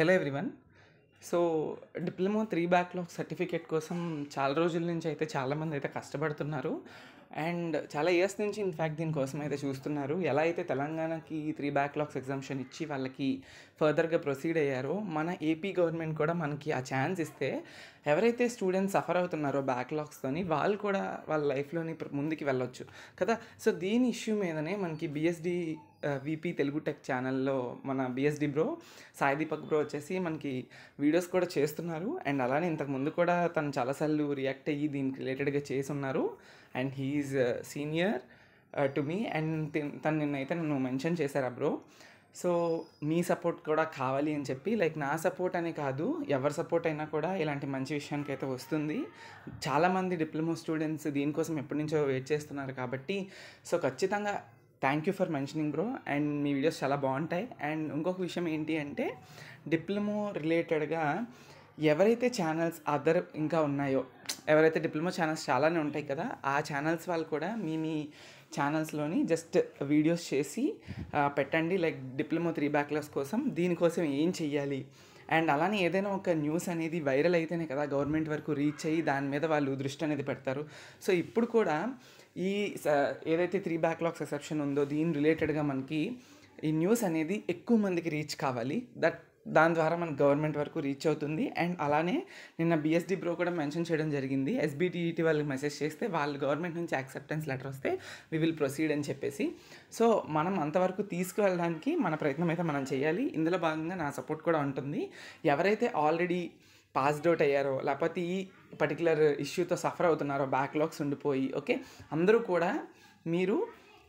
hello everyone so diploma three backlog certificate కోసం చాలా రోజుల నుంచి అయితే చాలామంది అయితే కష్టపడుతున్నారు అండ్ చాలా ఇయర్స్ నుంచి ఇన్ఫ్యాక్ట్ దీనికోసం అయితే చూస్తున్నారు ఎలా అయితే తెలంగాణకి త్రీ బ్యాక్లాగ్స్ ఎగ్జామ్షన్ ఇచ్చి వాళ్ళకి ఫర్దర్గా ప్రొసీడ్ అయ్యారో మన ఏపీ గవర్నమెంట్ కూడా మనకి ఆ ఛాన్స్ ఇస్తే ఎవరైతే స్టూడెంట్స్ సఫర్ అవుతున్నారో బ్యాక్లాగ్స్తోని వాళ్ళు కూడా వాళ్ళ లైఫ్లోని ముందుకి వెళ్ళొచ్చు కదా సో దీని ఇష్యూ మీదనే మనకి బిఎస్డి విపి తెలుగు టెక్ ఛానల్లో మన BSD bro Sai Deepak bro వచ్చేసి మనకి వీడియోస్ కూడా చేస్తున్నారు అండ్ అలానే ఇంతకుముందు కూడా తను చాలాసార్లు రియాక్ట్ అయ్యి దీనికి రిలేటెడ్గా చేసి ఉన్నారు and he is senior to me and తను నిన్నైతే నన్ను మెన్షన్ చేశారా బ్రో సో మీ సపోర్ట్ కూడా కావాలి అని చెప్పి లైక్ నా సపోర్ట్ అనే కాదు ఎవరి సపోర్ట్ అయినా కూడా ఇలాంటి మంచి విషయానికి అయితే వస్తుంది చాలామంది డిప్లొమా స్టూడెంట్స్ దీనికోసం ఎప్పటి నుంచో వెయిట్ చేస్తున్నారు కాబట్టి సో ఖచ్చితంగా thank you for mentioning bro and మీ వీడియోస్ చాలా బాగుంటాయి అండ్ ఇంకొక విషయం ఏంటి అంటే డిప్లొమో రిలేటెడ్గా ఎవరైతే ఛానల్స్ అదర్ ఇంకా ఉన్నాయో ఎవరైతే డిప్లొమా ఛానల్స్ చాలానే ఉంటాయి కదా ఆ ఛానల్స్ వాళ్ళు కూడా మీ మీ ఛానల్స్లోని జస్ట్ వీడియోస్ చేసి పెట్టండి లైక్ డిప్లొమా త్రీ బ్యాక్లర్స్ కోసం దీనికోసం ఏం చెయ్యాలి అండ్ అలానే ఏదైనా ఒక న్యూస్ అనేది వైరల్ అయితేనే కదా గవర్నమెంట్ వరకు రీచ్ అయ్యి దాని మీద వాళ్ళు దృష్టి అనేది పెడతారు సో ఇప్పుడు కూడా ఈ ఏదైతే త్రీ బ్యాక్లాగ్స్ ఎక్సెప్షన్ ఉందో దీని రిలేటెడ్గా మనకి ఈ న్యూస్ అనేది ఎక్కువ మందికి రీచ్ కావాలి దట్ దాని ద్వారా మన గవర్నమెంట్ వరకు రీచ్ అవుతుంది అండ్ అలానే నిన్న బిఎస్డి బ్రో కూడా మెన్షన్ చేయడం జరిగింది ఎస్బీటీఈటీ e వాళ్ళకి మెసేజ్ చేస్తే వాళ్ళు గవర్నమెంట్ నుంచి యాక్సెప్టెన్స్ లెటర్ వస్తే వి విల్ ప్రొసీడ్ అని చెప్పేసి సో మనం అంతవరకు తీసుకువెళ్ళడానికి మన ప్రయత్నం అయితే మనం చేయాలి ఇందులో భాగంగా నా సపోర్ట్ కూడా ఉంటుంది ఎవరైతే ఆల్రెడీ పాస్డ్ అవుట్ అయ్యారో లేకపోతే ఈ పర్టికులర్ ఇష్యూతో సఫర్ అవుతున్నారో బ్యాక్లాగ్స్ ఉండిపోయి ఓకే అందరూ కూడా మీరు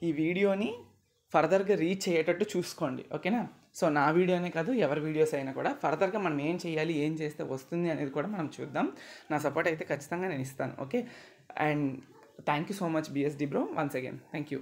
ఈ వీడియోని ఫర్దర్గా రీచ్ అయ్యేటట్టు చూసుకోండి ఓకేనా సో నా వీడియోనే కాదు ఎవరి వీడియోస్ అయినా కూడా ఫర్దర్గా మనం ఏం చేయాలి ఏం చేస్తే వస్తుంది అనేది కూడా మనం చూద్దాం నా సపోర్ట్ అయితే ఖచ్చితంగా నేను ఇస్తాను okay and thank you so much BSD bro once again thank you